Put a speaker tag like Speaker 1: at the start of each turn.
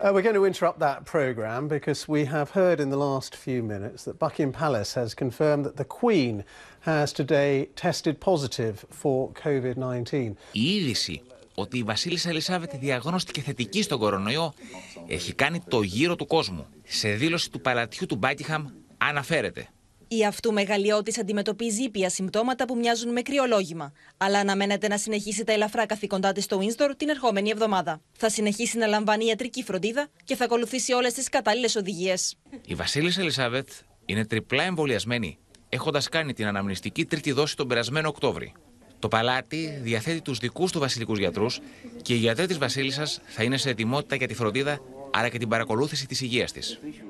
Speaker 1: Uh, we're going to interrupt that programme because we have heard in the last few minutes that Buckingham Palace has confirmed that the Queen has today tested positive for COVID-19.
Speaker 2: Η είδηση ότι η Βασίλισσα Ελισάβετ διαγνώστηκε θετική στον κορονοϊό έχει κάνει το γύρο του κόσμου. Σε δήλωση του παλατιού του Μπάκιχαμ αναφέρεται.
Speaker 3: Η αυτού μεγαλειώτη αντιμετωπίζει ήπια συμπτώματα που μοιάζουν με κρυολόγημα, αλλά αναμένεται να συνεχίσει τα ελαφρά καθήκοντά της στο Ίνστορ την ερχόμενη εβδομάδα. Θα συνεχίσει να λαμβάνει ιατρική φροντίδα και θα ακολουθήσει όλες τις κατάλληλες οδηγίες.
Speaker 2: Η Βασίλισσα Ελισάβετ είναι τριπλά εμβολιασμένη, έχοντας κάνει την αναμνηστική τρίτη δόση τον περασμένο Οκτώβρη. Το παλάτι διαθέτει τους δικούς του βασιλικούς γιατρούς και οι γιατροί της βασίλισσας θα είναι σε ετοιμότητα για τη φροντίδα αλλά και την παρακολούθηση της υγείας της.